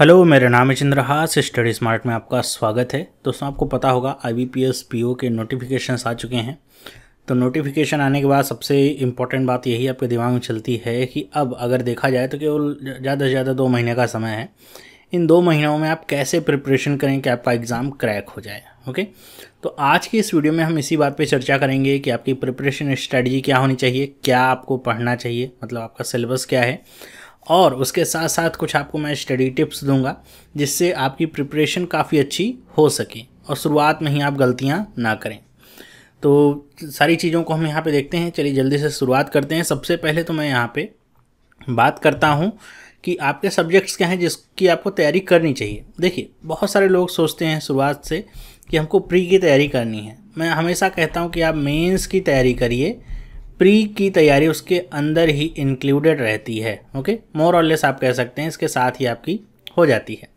Hello मेरा नाम है हास स्टडी स्मार्ट में आपका स्वागत है दोस्तों आपको पता होगा आईबीपीएस पीओ के नोटिफिकेशन आ चुके हैं तो नोटिफिकेशन आने के बाद सबसे इम्पॉर्टेंट बात यही आपके दिमाग में चलती है कि अब अगर देखा जाए तो केवल ज़्यादा से ज़्यादा दो महीने का समय है इन दो महीनों में आप कैसे प्रिपरेशन करें कि आपका एग्ज़ाम क्रैक हो जाए ओके तो आज की इस वीडियो में हम इसी बात पे चर्चा करेंगे कि आपकी प्रिपरेशन स्ट्रेटजी क्या होनी चाहिए क्या आपको पढ़ना चाहिए मतलब आपका सिलेबस क्या है और उसके साथ साथ कुछ आपको मैं स्टडी टिप्स दूंगा जिससे आपकी प्रिपरेशन काफ़ी अच्छी हो सके और शुरुआत में ही आप गलतियाँ ना करें तो सारी चीज़ों को हम यहाँ पे देखते हैं चलिए जल्दी से शुरुआत करते हैं सबसे पहले तो मैं यहाँ पे बात करता हूँ कि आपके सब्जेक्ट्स क्या हैं जिसकी आपको तैयारी करनी चाहिए देखिए बहुत सारे लोग सोचते हैं शुरुआत से कि हमको प्री की तैयारी करनी है मैं हमेशा कहता हूँ कि आप मेंस की तैयारी करिए प्री की तैयारी उसके अंदर ही इंक्लूडेड रहती है ओके मोर और लेस आप कह सकते हैं इसके साथ ही आपकी हो जाती है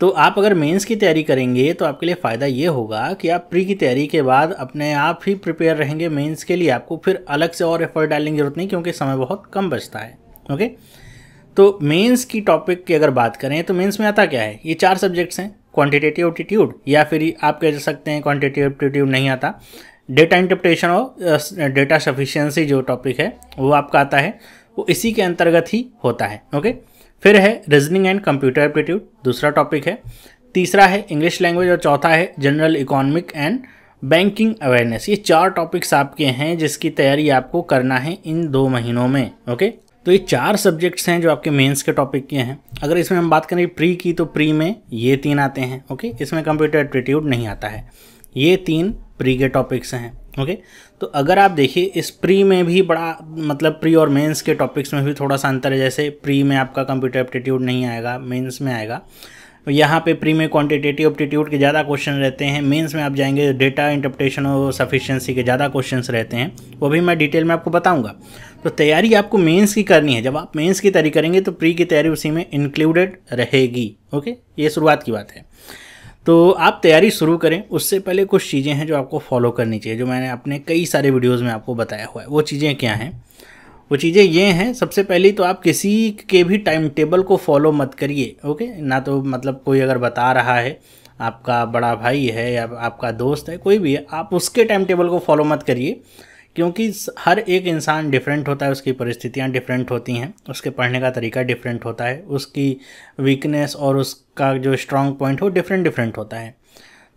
तो आप अगर मेंस की तैयारी करेंगे तो आपके लिए फ़ायदा ये होगा कि आप प्री की तैयारी के बाद अपने आप ही प्रिपेयर रहेंगे मेंस के लिए आपको फिर अलग से और एफर्ट डालने की ज़रूरत नहीं क्योंकि समय बहुत कम बचता है ओके तो मेंस की टॉपिक की अगर बात करें तो मेंस में आता क्या है ये चार सब्जेक्ट्स हैं क्वान्टिटेटिव एप्टीट्यूड या फिर आप कह सकते हैं क्वांटिटेटिव एप्टीट्यूड नहीं आता डेटा इंटरप्रिटेशन और डेटा सफिशियंसी जो टॉपिक है वो आपका आता है वो इसी के अंतर्गत ही होता है ओके फिर है रीजनिंग एंड कंप्यूटर एप्टीट्यूड दूसरा टॉपिक है तीसरा है इंग्लिश लैंग्वेज और चौथा है general economic and banking awareness ये चार टॉपिक्स आपके हैं जिसकी तैयारी आपको करना है इन दो महीनों में ओके तो ये चार सब्जेक्ट्स हैं जो आपके मेंस के टॉपिक के हैं अगर इसमें हम बात करें प्री की तो प्री में ये तीन आते हैं ओके इसमें कंप्यूटर एप्टीट्यूड नहीं आता है ये तीन प्री के टॉपिक्स हैं ओके तो अगर आप देखिए इस प्री में भी बड़ा मतलब प्री और मेंस के टॉपिक्स में भी थोड़ा सा अंतर है जैसे प्री में आपका कंप्यूटर एप्टीट्यूड नहीं आएगा मेंस में आएगा यहाँ पे प्री में क्वांटिटेटिव एप्टीट्यूड के ज़्यादा क्वेश्चन रहते हैं मेंस में आप जाएंगे डेटा इंटरप्रटेशन और सफिशिएंसी के ज़्यादा क्वेश्चन रहते हैं वो भी मैं डिटेल में आपको बताऊँगा तो तैयारी आपको मेन्स की करनी है जब आप मेन्स की तैयारी करेंगे तो प्री की तैयारी उसी में इंक्लूडेड रहेगी ओके ये शुरुआत की बात है तो आप तैयारी शुरू करें उससे पहले कुछ चीज़ें हैं जो आपको फॉलो करनी चाहिए जो मैंने अपने कई सारे वीडियोज़ में आपको बताया हुआ है वो चीज़ें क्या हैं वो चीज़ें ये हैं सबसे पहली तो आप किसी के भी टाइम टेबल को फॉलो मत करिए ओके ना तो मतलब कोई अगर बता रहा है आपका बड़ा भाई है या आपका दोस्त है कोई भी है आप उसके टाइम टेबल को फॉलो मत करिए क्योंकि हर एक इंसान डिफरेंट होता है उसकी परिस्थितियाँ डिफरेंट होती हैं उसके पढ़ने का तरीका डिफरेंट होता है उसकी वीकनेस और उसका जो स्ट्रॉन्ग पॉइंट हो डिफरेंट डिफरेंट होता है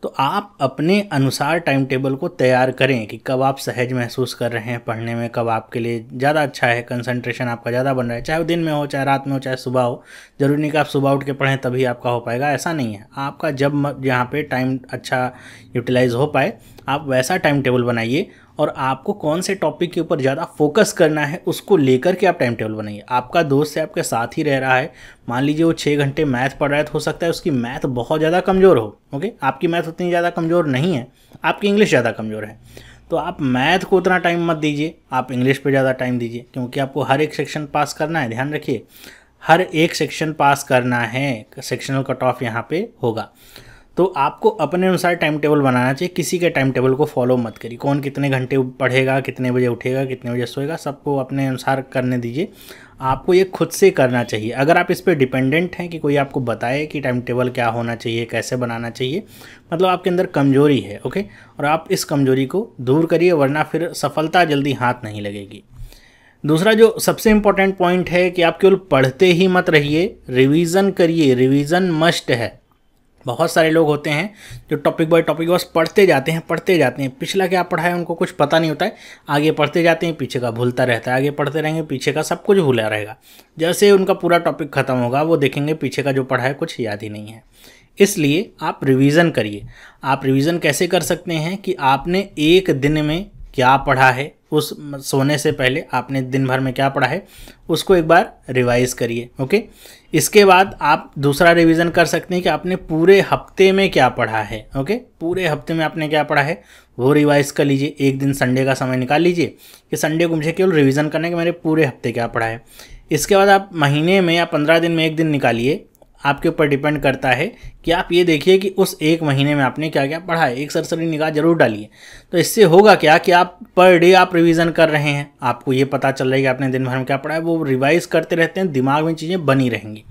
तो आप अपने अनुसार टाइम टेबल को तैयार करें कि कब आप सहज महसूस कर रहे हैं पढ़ने में कब आपके लिए ज़्यादा अच्छा है कंसंट्रेशन आपका ज़्यादा बन रहा है चाहे वो दिन में हो चाहे रात में हो चाहे सुबह हो ज़रूरी नहीं कि आप सुबह उठ के पढ़ें तभी आपका हो पाएगा ऐसा नहीं है आपका जब यहाँ पे टाइम अच्छा यूटिलाइज हो पाए आप वैसा टाइम टेबल बनाइए और आपको कौन से टॉपिक के ऊपर ज़्यादा फोकस करना है उसको लेकर के आप टाइम टेबल बनाइए आपका दोस्त है आपके साथ ही रह रहा है मान लीजिए वो छः घंटे मैथ पढ़ रहा है तो हो सकता है उसकी मैथ बहुत ज़्यादा कमज़ोर हो ओके आपकी मैथ उतनी ज़्यादा कमज़ोर नहीं है आपकी इंग्लिश ज़्यादा कमज़ोर है तो आप मैथ को उतना टाइम मत दीजिए आप इंग्लिश पे ज़्यादा टाइम दीजिए क्योंकि आपको हर एक सेक्शन पास करना है ध्यान रखिए हर एक सेक्शन पास करना है सेक्शनल कट ऑफ यहाँ पे होगा तो आपको अपने अनुसार टाइम टेबल बनाना चाहिए किसी के टाइम टेबल को फॉलो मत करिए कौन कितने घंटे पढ़ेगा कितने बजे उठेगा कितने बजे सोएगा सबको अपने अनुसार करने दीजिए आपको ये खुद से करना चाहिए अगर आप इस पर डिपेंडेंट हैं कि कोई आपको बताए कि टाइम टेबल क्या होना चाहिए कैसे बनाना चाहिए मतलब आपके अंदर कमजोरी है ओके और आप इस कमजोरी को दूर करिए वरना फिर सफलता जल्दी हाथ नहीं लगेगी दूसरा जो सबसे इम्पॉर्टेंट पॉइंट है कि आप केवल पढ़ते ही मत रहिए रिवीजन करिए रिवीजन मस्ट है बहुत सारे लोग होते हैं जो टॉपिक बाय टॉपिक बस पढ़ते जाते हैं पढ़ते जाते हैं पिछला क्या पढ़ा है उनको कुछ पता नहीं होता है आगे पढ़ते जाते हैं पीछे का भूलता रहता है आगे पढ़ते रहेंगे पीछे का सब कुछ भूला रहेगा जैसे उनका पूरा टॉपिक ख़त्म होगा वो देखेंगे पीछे का जो पढ़ा है कुछ याद ही नहीं है इसलिए आप रिविज़न करिए आप रिविज़न कैसे कर सकते हैं कि आपने एक दिन में क्या पढ़ा है उस सोने से पहले आपने दिन भर में क्या पढ़ा है उसको एक बार रिवाइज़ करिए ओके इसके बाद आप दूसरा रिवीजन कर सकते हैं कि आपने पूरे हफ्ते में क्या पढ़ा है ओके पूरे हफ्ते में आपने क्या पढ़ा है वो रिवाइज़ कर लीजिए एक दिन संडे का समय निकाल लीजिए कि संडे को मुझे केवल रिविज़न करना है कि मैंने पूरे हफ्ते क्या पढ़ा है इसके बाद आप महीने में या पंद्रह दिन में एक दिन निकालिए आपके ऊपर डिपेंड करता है कि आप ये देखिए कि उस एक महीने में आपने क्या क्या पढ़ा है एक सरसरी निगाह जरूर डालिए तो इससे होगा क्या कि आप पर डे आप रिवीजन कर रहे हैं आपको ये पता चल रहा है कि आपने दिन भर में क्या पढ़ा है वो रिवाइज करते रहते हैं दिमाग में चीज़ें बनी रहेंगी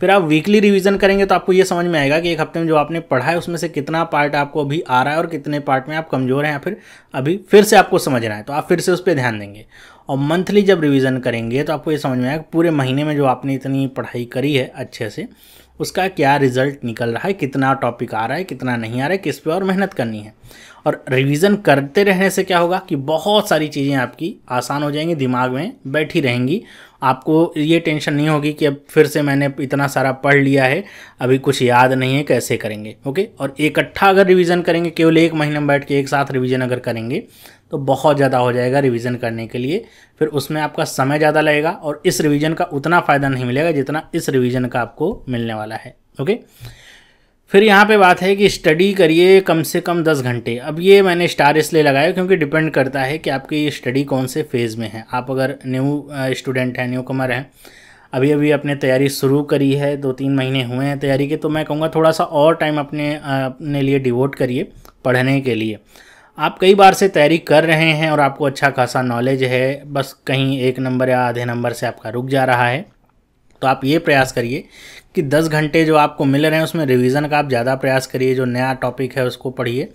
फिर आप वीकली रिवीजन करेंगे तो आपको ये समझ में आएगा कि एक हफ्ते में जो आपने पढ़ा है उसमें से कितना पार्ट आपको अभी आ रहा है और कितने पार्ट में आप कमज़ोर हैं या फिर अभी फिर से आपको समझ रहा है तो आप फिर से उस पर ध्यान देंगे और मंथली जब रिवीजन करेंगे तो आपको ये समझ में आएगा पूरे महीने में जो आपने इतनी पढ़ाई करी है अच्छे से उसका क्या रिजल्ट निकल रहा है कितना टॉपिक आ रहा है कितना नहीं आ रहा है किस पे और मेहनत करनी है और रिवीजन करते रहने से क्या होगा कि बहुत सारी चीज़ें आपकी आसान हो जाएंगी दिमाग में बैठी रहेंगी आपको ये टेंशन नहीं होगी कि अब फिर से मैंने इतना सारा पढ़ लिया है अभी कुछ याद नहीं है कैसे करेंगे ओके और इकट्ठा अगर रिवीजन करेंगे केवल एक महीने में बैठ के एक साथ रिवीजन अगर करेंगे तो बहुत ज़्यादा हो जाएगा रिवीजन करने के लिए फिर उसमें आपका समय ज़्यादा लगेगा और इस रिवीजन का उतना फ़ायदा नहीं मिलेगा जितना इस रिवीजन का आपको मिलने वाला है ओके फिर यहाँ पे बात है कि स्टडी करिए कम से कम दस घंटे अब ये मैंने स्टार इसलिए लगाया क्योंकि डिपेंड करता है कि आपकी स्टडी कौन से फेज़ में है आप अगर न्यू स्टूडेंट हैं न्यू कमर हैं अभी अभी अपने तैयारी शुरू करी है दो तीन महीने हुए हैं तैयारी के तो मैं कहूँगा थोड़ा सा और टाइम अपने अपने लिए डिवोट करिए पढ़ने के लिए आप कई बार से तैयारी कर रहे हैं और आपको अच्छा खासा नॉलेज है बस कहीं एक नंबर या आधे नंबर से आपका रुक जा रहा है तो आप ये प्रयास करिए कि 10 घंटे जो आपको मिल रहे हैं उसमें रिवीजन का आप ज़्यादा प्रयास करिए जो नया टॉपिक है उसको पढ़िए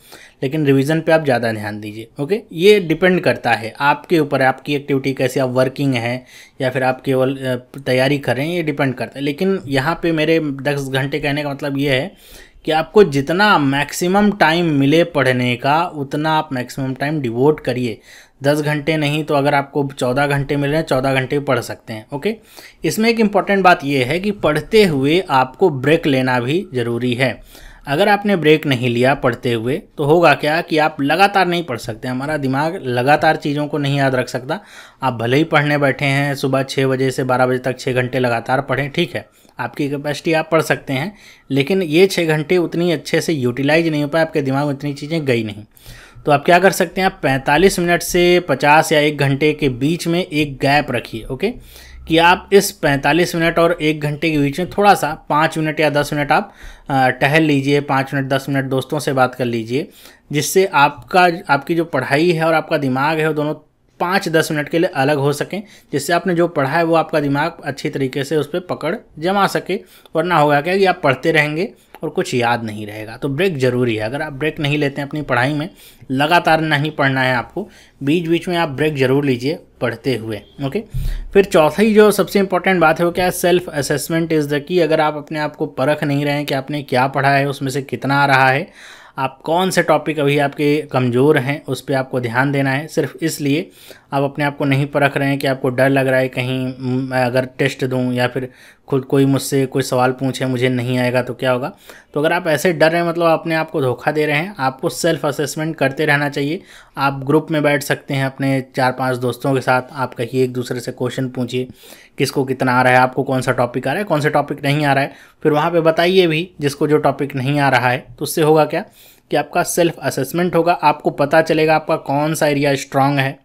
लेकिन रिवीजन पे आप ज़्यादा ध्यान दीजिए ओके ये डिपेंड करता है आपके ऊपर आपकी एक्टिविटी कैसे आप वर्किंग है या फिर आप केवल तैयारी कर रहे हैं ये डिपेंड करता है लेकिन यहाँ पर मेरे दस घंटे कहने का मतलब ये है कि आपको जितना मैक्सिमम टाइम मिले पढ़ने का उतना आप मैक्सिमम टाइम डिवोट करिए दस घंटे नहीं तो अगर आपको चौदह घंटे मिल रहे हैं चौदह घंटे पढ़ सकते हैं ओके इसमें एक इम्पॉर्टेंट बात यह है कि पढ़ते हुए आपको ब्रेक लेना भी ज़रूरी है अगर आपने ब्रेक नहीं लिया पढ़ते हुए तो होगा क्या कि आप लगातार नहीं पढ़ सकते हमारा दिमाग लगातार चीज़ों को नहीं याद रख सकता आप भले ही पढ़ने बैठे हैं सुबह छः बजे से बारह बजे तक छः घंटे लगातार पढ़ें ठीक है आपकी कैपेसिटी आप पढ़ सकते हैं लेकिन ये छः घंटे उतनी अच्छे से यूटिलाइज नहीं हो पाए आपके दिमाग में उतनी चीज़ें गई नहीं तो आप क्या कर सकते हैं आप पैंतालीस मिनट से पचास या एक घंटे के बीच में एक गैप रखिए ओके कि आप इस 45 मिनट और एक घंटे के बीच में थोड़ा सा पाँच मिनट या दस मिनट आप टहल लीजिए पाँच मिनट दस मिनट दोस्तों से बात कर लीजिए जिससे आपका आपकी जो पढ़ाई है और आपका दिमाग है वो दोनों पाँच दस मिनट के लिए अलग हो सकें जिससे आपने जो पढ़ा है वो आपका दिमाग अच्छी तरीके से उस पर पकड़ जमा सके वरना होगा क्या कि आप पढ़ते रहेंगे और कुछ याद नहीं रहेगा तो ब्रेक ज़रूरी है अगर आप ब्रेक नहीं लेते हैं अपनी पढ़ाई में लगातार नहीं पढ़ना है आपको बीच बीच में आप ब्रेक ज़रूर लीजिए पढ़ते हुए ओके फिर चौथी जो सबसे इंपॉर्टेंट बात है वो क्या है self assessment is the key अगर आप अपने आप को परख नहीं रहे हैं कि आपने क्या पढ़ा है उसमें से कितना आ रहा है आप कौन से टॉपिक अभी आपके कमज़ोर हैं उस पर आपको ध्यान देना है सिर्फ इसलिए आप अपने आप को नहीं परख रहे हैं कि आपको डर लग रहा है कहीं मैं अगर टेस्ट दूं या फिर खुद कोई मुझसे कोई सवाल पूछे मुझे नहीं आएगा तो क्या होगा तो अगर आप ऐसे डर रहे हैं मतलब अपने आप को धोखा दे रहे हैं आपको सेल्फ असेसमेंट करते रहना चाहिए आप ग्रुप में बैठ सकते हैं अपने चार पाँच दोस्तों के साथ आप कहिए एक दूसरे से क्वेश्चन पूछिए किसको कितना आ रहा है आपको कौन सा टॉपिक आ रहा है कौन सा टॉपिक नहीं आ रहा है फिर वहाँ पर बताइए भी जिसको जो टॉपिक नहीं आ रहा है तो उससे होगा क्या कि आपका सेल्फ असेसमेंट होगा आपको पता चलेगा आपका कौन सा एरिया स्ट्रांग है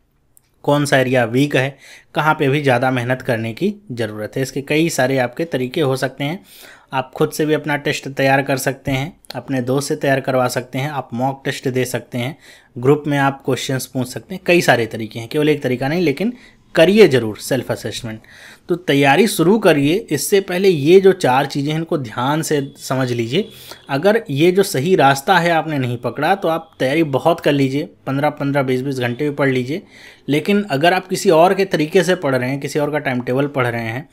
कौन सा एरिया वीक है कहाँ पे भी ज़्यादा मेहनत करने की ज़रूरत है इसके कई सारे आपके तरीके हो सकते हैं आप खुद से भी अपना टेस्ट तैयार कर सकते हैं अपने दोस्त से तैयार करवा सकते हैं आप मॉक टेस्ट दे सकते हैं ग्रुप में आप क्वेश्चंस पूछ सकते हैं कई सारे तरीके हैं केवल एक तरीका नहीं लेकिन करिए ज़रूर सेल्फ असेसमेंट तो तैयारी शुरू करिए इससे पहले ये जो चार चीज़ें हैं इनको ध्यान से समझ लीजिए अगर ये जो सही रास्ता है आपने नहीं पकड़ा तो आप तैयारी बहुत कर लीजिए पंद्रह पंद्रह बीस बीस घंटे भी पढ़ लीजिए लेकिन अगर आप किसी और के तरीके से पढ़ रहे हैं किसी और का टाइम टेबल पढ़ रहे हैं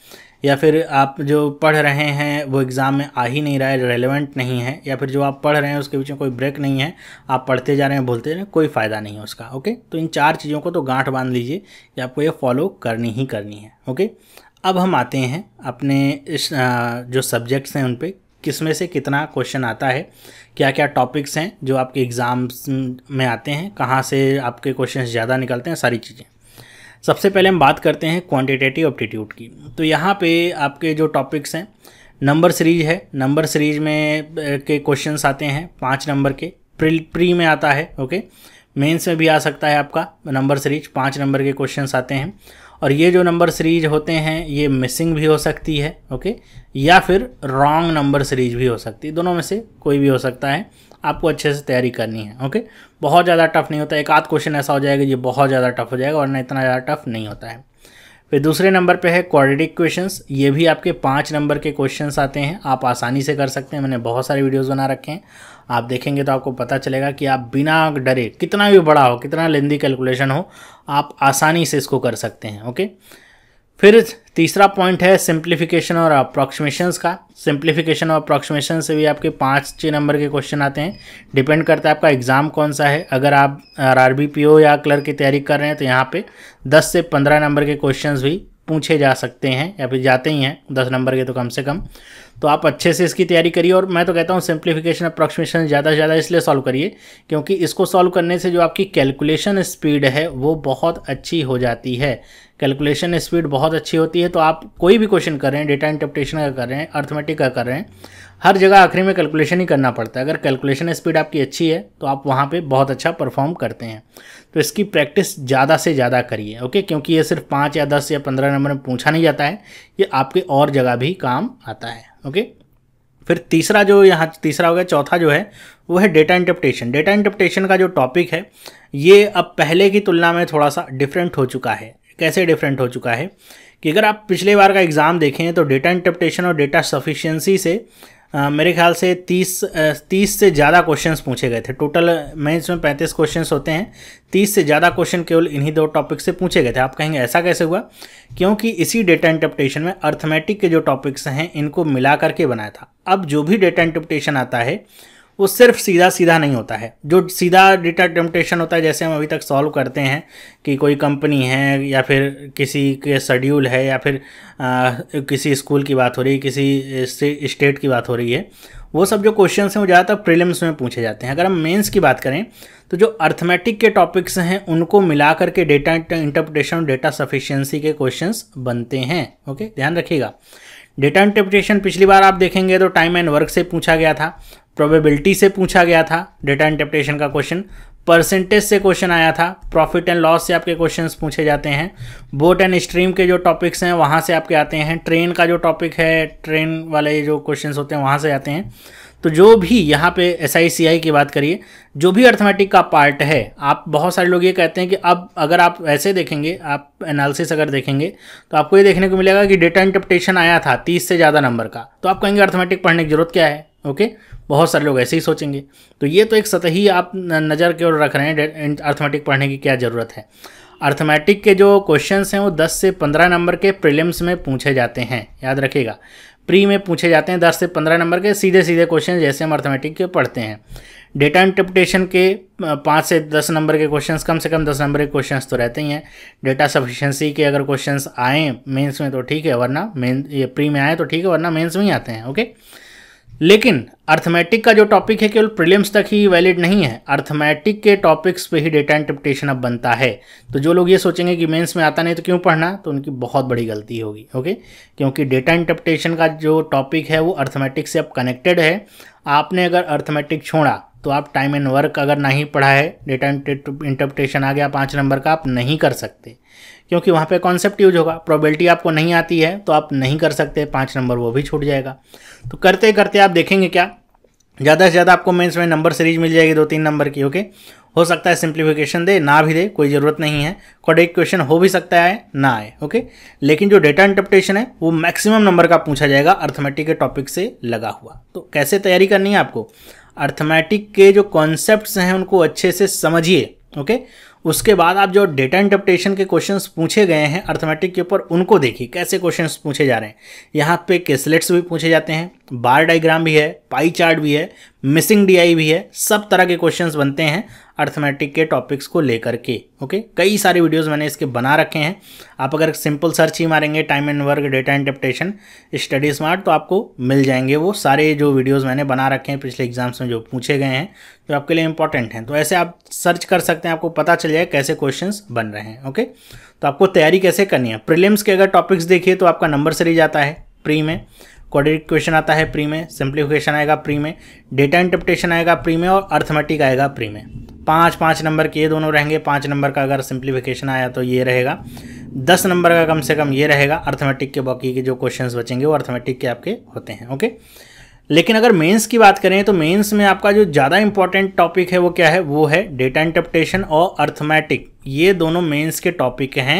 या फिर आप जो पढ़ रहे हैं वो एग्ज़ाम में आ ही नहीं रहा है रेलिवेंट नहीं है या फिर जो आप पढ़ रहे हैं उसके बीच में कोई ब्रेक नहीं है आप पढ़ते जा रहे हैं बोलते रहे कोई फ़ायदा नहीं है उसका ओके तो इन चार चीज़ों को तो गांठ बांध लीजिए कि आपको ये फॉलो करनी ही करनी है ओके अब हम आते हैं अपने इस जो सब्जेक्ट्स हैं उन पर किस में से कितना क्वेश्चन आता है क्या क्या टॉपिक्स हैं जो आपके एग्ज़ाम्स में आते हैं कहाँ से आपके क्वेश्चन ज़्यादा निकलते हैं सारी चीज़ें सबसे पहले हम बात करते हैं क्वांटिटेटिव ऑप्टीट्यूड की तो यहाँ पे आपके जो टॉपिक्स हैं नंबर सीरीज है नंबर सीरीज में के क्वेश्चन आते हैं पाँच नंबर के प्री प्री में आता है ओके मेंस में भी आ सकता है आपका नंबर सीरीज पाँच नंबर के क्वेश्चन आते हैं और ये जो नंबर सीरीज होते हैं ये मिसिंग भी हो सकती है ओके या फिर रॉन्ग नंबर सीरीज भी हो सकती है दोनों में से कोई भी हो सकता है आपको अच्छे से तैयारी करनी है ओके बहुत ज़्यादा टफ नहीं होता एक आध क्वेश्चन ऐसा हो जाएगा ये बहुत ज़्यादा टफ हो जाएगा वरना इतना ज़्यादा टफ नहीं होता है फिर दूसरे नंबर पे है क्वाड्रेटिक क्वेश्चंस ये भी आपके पाँच नंबर के क्वेश्चंस आते हैं आप आसानी से कर सकते हैं मैंने बहुत सारे वीडियोस बना रखे हैं आप देखेंगे तो आपको पता चलेगा कि आप बिना डरे कितना भी बड़ा हो कितना लेंदी कैलकुलेशन हो आप आसानी से इसको कर सकते हैं ओके फिर तीसरा पॉइंट है सिंप्लीफिकेशन और अप्रोक्सीमेशन का सिंप्लीफिकेशन और अप्रॉक्सीमेशन से भी आपके पाँच छः नंबर के क्वेश्चन आते हैं डिपेंड करता है आपका एग्ज़ाम कौन सा है अगर आप आर या क्लर्क की तैयारी कर रहे हैं तो यहाँ पे दस से पंद्रह नंबर के क्वेश्चन भी पूछे जा सकते हैं या फिर जाते ही हैं दस नंबर के तो कम से कम तो आप अच्छे से इसकी तैयारी करिए और मैं तो कहता हूँ सिंप्लीफिकेशन अप्रॉक्सीमेशन ज़्यादा से ज़्यादा इसलिए सॉल्व करिए क्योंकि इसको सॉल्व करने से जो आपकी कैलकुलेशन स्पीड है वो बहुत अच्छी हो जाती है कैलकुलेशन स्पीड बहुत अच्छी होती है तो आप कोई भी क्वेश्चन कर रहे हैं डेटा इंटरप्रिटेशन का कर रहे हैं अर्थमेटिक का कर रहे हैं हर जगह आखिरी में कैलकुलेशन ही करना पड़ता है अगर कैलकुलेशन स्पीड आपकी अच्छी है तो आप वहाँ पे बहुत अच्छा परफॉर्म करते हैं तो इसकी प्रैक्टिस ज़्यादा से ज़्यादा करिए ओके क्योंकि ये सिर्फ पाँच या दस या पंद्रह नंबर में पूछा नहीं जाता है ये आपके और जगह भी काम आता है ओके फिर तीसरा जो यहाँ तीसरा हो गया चौथा जो है वो है डेटा इंटरप्टेशन डेटा इंटरप्टेशन का जो टॉपिक है ये अब पहले की तुलना में थोड़ा सा डिफरेंट हो चुका है कैसे डिफरेंट हो चुका है कि अगर आप पिछले बार का एग्ज़ाम देखें तो डेटा इंटरप्टेशन और डेटा सफिशियंसी से आ, मेरे ख्याल से तीस तीस से ज़्यादा क्वेश्चंस पूछे गए थे टोटल मेंस में पैंतीस क्वेश्चंस होते हैं तीस से ज़्यादा क्वेश्चन केवल इन्हीं दो टॉपिक से पूछे गए थे आप कहेंगे ऐसा कैसे हुआ क्योंकि इसी डेटा इंटरप्टेशन में अर्थमेटिक के जो टॉपिक्स हैं इनको मिला करके बनाया था अब जो भी डेटा इंटरप्टेशन आता है वो सिर्फ सीधा सीधा नहीं होता है जो सीधा डेटा टेम्पटेशन होता है जैसे हम अभी तक सॉल्व करते हैं कि कोई कंपनी है या फिर किसी के शेड्यूल है या फिर आ, किसी स्कूल की बात हो रही है किसी स्टेट की बात हो रही है वो सब जो क्वेश्चन हैं वो ज़्यादातर प्रीलिम्स में पूछे जाते हैं अगर हम मेंस की बात करें तो जो अर्थमेटिक के टॉपिक्स हैं उनको मिला करके डेटा इंटरप्रिटेशन डेटा सफिशिएंसी के क्वेश्चंस बनते हैं ओके ध्यान रखिएगा डेटा इंटरप्रिटेशन पिछली बार आप देखेंगे तो टाइम एंड वर्क से पूछा गया था प्रोबेबिलिटी से पूछा गया था डेटा इंटरप्रिटेशन का क्वेश्चन परसेंटेज से क्वेश्चन आया था प्रॉफिट एंड लॉस से आपके क्वेश्चंस पूछे जाते हैं बोट एंड स्ट्रीम के जो टॉपिक्स हैं वहाँ से आपके आते हैं ट्रेन का जो टॉपिक है ट्रेन वाले जो क्वेश्चंस होते हैं वहाँ से आते हैं तो जो भी यहाँ पे एस आई की बात करिए जो भी अर्थमेटिक का पार्ट है आप बहुत सारे लोग ये कहते हैं कि अब अगर आप ऐसे देखेंगे आप एनालिसिस अगर देखेंगे तो आपको ये देखने को मिलेगा कि डेटा इंटरप्रिटेशन आया था तीस से ज़्यादा नंबर का तो आप कहेंगे अर्थमेटिक पढ़ने की जरूरत क्या है ओके बहुत सारे लोग ऐसे ही सोचेंगे तो ये तो एक सतही आप नज़र की ओर रख रहे हैं अर्थमेटिक पढ़ने की क्या ज़रूरत है अर्थमेटिक के जो क्वेश्चन हैं वो 10 से 15 नंबर के प्रीलिम्स में पूछे जाते हैं याद रखिएगा प्री में पूछे जाते हैं 10 से 15 नंबर के सीधे सीधे क्वेश्चन जैसे हम अर्थमेटिक के पढ़ते हैं डेटा इंटरप्रिटेशन के पाँच से दस नंबर के क्वेश्चंस कम से कम दस नंबर के क्वेश्चंस तो रहते ही हैं डेटा सफिशेंसी के अगर क्वेश्चंस आए मेंस में तो ठीक है वरना मेन ये प्री में आए तो ठीक है वरना मेंस में ही आते हैं ओके okay? लेकिन अर्थमेटिक का जो टॉपिक है केवल प्रीलिम्स तक ही वैलिड नहीं है अर्थमेटिक के टॉपिक्स पे ही डेटा इंटरप्रिटेशन अब बनता है तो जो लोग ये सोचेंगे कि मेंस में आता नहीं तो क्यों पढ़ना तो उनकी बहुत बड़ी गलती होगी ओके क्योंकि डेटा इंटरप्रिटेशन का जो टॉपिक है वो अर्थमेटिक से अब कनेक्टेड है आपने अगर अर्थमेटिक छोड़ा तो आप टाइम एंड वर्क अगर नहीं पढ़ा है डेटा इंटरप्रिटेशन आ गया पाँच नंबर का आप नहीं कर सकते क्योंकि वहाँ पे कॉन्सेप्ट यूज होगा प्रोबेबिलिटी आपको नहीं आती है तो आप नहीं कर सकते पाँच नंबर वो भी छूट जाएगा तो करते करते आप देखेंगे क्या ज़्यादा से ज़्यादा आपको मेंस में नंबर सीरीज मिल जाएगी दो तीन नंबर की ओके हो सकता है सिंप्लीफिकेशन दे ना भी दे कोई ज़रूरत नहीं है कॉडेक्ट क्वेश्चन हो भी सकता है ना आए ओके लेकिन जो डेटा इंटरप्रिटेशन है वो मैक्सिमम नंबर का पूछा जाएगा अर्थमेटिक के टॉपिक से लगा हुआ तो कैसे तैयारी करनी है आपको अर्थमेटिक के जो कॉन्सेप्ट हैं उनको अच्छे से समझिए ओके उसके बाद आप जो डेटा इंटरप्रिटेशन के क्वेश्चंस पूछे गए हैं अर्थमेटिक के ऊपर उनको देखिए कैसे क्वेश्चंस पूछे जा रहे हैं यहाँ पे केसलेट्स भी पूछे जाते हैं बार डाइग्राम भी है पाई चार्ट भी है मिसिंग डीआई भी है सब तरह के क्वेश्चंस बनते हैं अर्थमेटिक के टॉपिक्स को लेकर के ओके कई सारे वीडियोस मैंने इसके बना रखे हैं आप अगर सिंपल सर्च ही मारेंगे time and work data interpretation study smart तो आपको मिल जाएंगे वो सारे जो वीडियोस मैंने बना रखे हैं पिछले एग्जाम्स में जो पूछे गए हैं जो आपके लिए इंपॉर्टेंट हैं तो ऐसे आप सर्च कर सकते हैं आपको पता चल जाए कैसे क्वेश्चन बन रहे हैं ओके तो आपको तैयारी कैसे करनी है प्रिलिम्स के अगर टॉपिक्स देखिए तो आपका नंबर सही जाता है प्री में क्वाड्रेटिक क्वेश्चन आता है प्री में सिंप्लीफिकेशन आएगा प्री में डेटा इंटरप्रिटेशन आएगा प्री में और अर्थमेटिक आएगा प्री में पाँच पाँच नंबर के ये दोनों रहेंगे पाँच नंबर का अगर सिंप्लीफिकेशन आया तो ये रहेगा दस नंबर का कम से कम ये रहेगा अर्थमेटिक के बाकी के जो क्वेश्चंस बचेंगे वो अर्थमेटिक के आपके होते हैं ओके लेकिन अगर मेंस की बात करें तो मेंस में आपका जो ज़्यादा इंपॉर्टेंट टॉपिक है वो क्या है वो है डेटा इंटरप्टेशन और अर्थमेटिक ये दोनों मेंस के टॉपिक हैं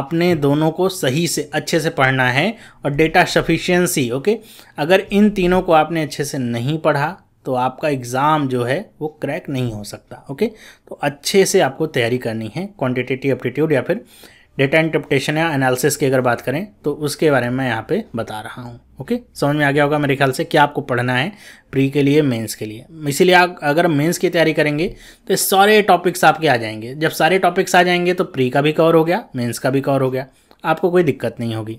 आपने दोनों को सही से अच्छे से पढ़ना है और डेटा सफिशियंसी ओके अगर इन तीनों को आपने अच्छे से नहीं पढ़ा तो आपका एग्ज़ाम जो है वो क्रैक नहीं हो सकता ओके तो अच्छे से आपको तैयारी करनी है क्वांटिटेटिव एप्टीट्यूड या फिर डेटा इंटरप्रिटेशन या एनालिसिस की अगर बात करें तो उसके बारे में मैं यहाँ पे बता रहा हूँ ओके समझ में आ गया होगा मेरे ख्याल से क्या आपको पढ़ना है प्री के लिए मेंस के लिए इसीलिए आप अगर मेंस की तैयारी करेंगे तो सारे टॉपिक्स आपके आ जाएंगे जब सारे टॉपिक्स आ जाएंगे तो प्री का भी कवर हो गया मेन्स का भी कवर हो गया आपको कोई दिक्कत नहीं होगी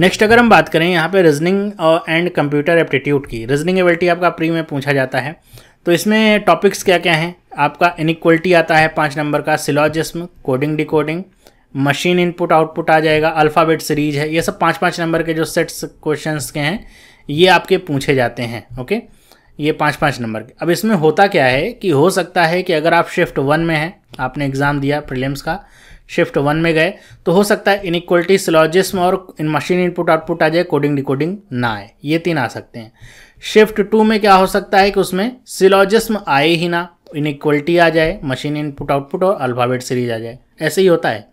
नेक्स्ट अगर हम बात करें यहाँ पे रीजनिंग एंड कंप्यूटर एप्टीट्यूड की रीजनिंग एबिलिटी आपका प्री में पूछा जाता है तो इसमें टॉपिक्स क्या क्या हैं आपका इनिक्वलिटी आता है पाँच नंबर का syllogism coding decoding machine input output आ जाएगा अल्फ़ाबेट सीरीज है ये सब पाँच पाँच नंबर के जो सेट्स क्वेश्चन के हैं ये आपके पूछे जाते हैं ओके ये पाँच पाँच नंबर के अब इसमें होता क्या है कि हो सकता है कि अगर आप शिफ्ट वन में हैं आपने एग्ज़ाम दिया प्रिलियम्स का शिफ्ट वन में गए तो हो सकता है इनिक्वलिटी सिलॉजिस्म और इन मशीन इनपुट आउटपुट आ जाए कोडिंग डिकोडिंग ना आए ये तीन आ सकते हैं शिफ्ट टू में क्या हो सकता है कि उसमें सिलॉजिस्म आए ही ना इनिक्वलिटी आ जाए मशीन इनपुट आउटपुट और अल्फावेट सीरीज आ जाए ऐसे ही होता है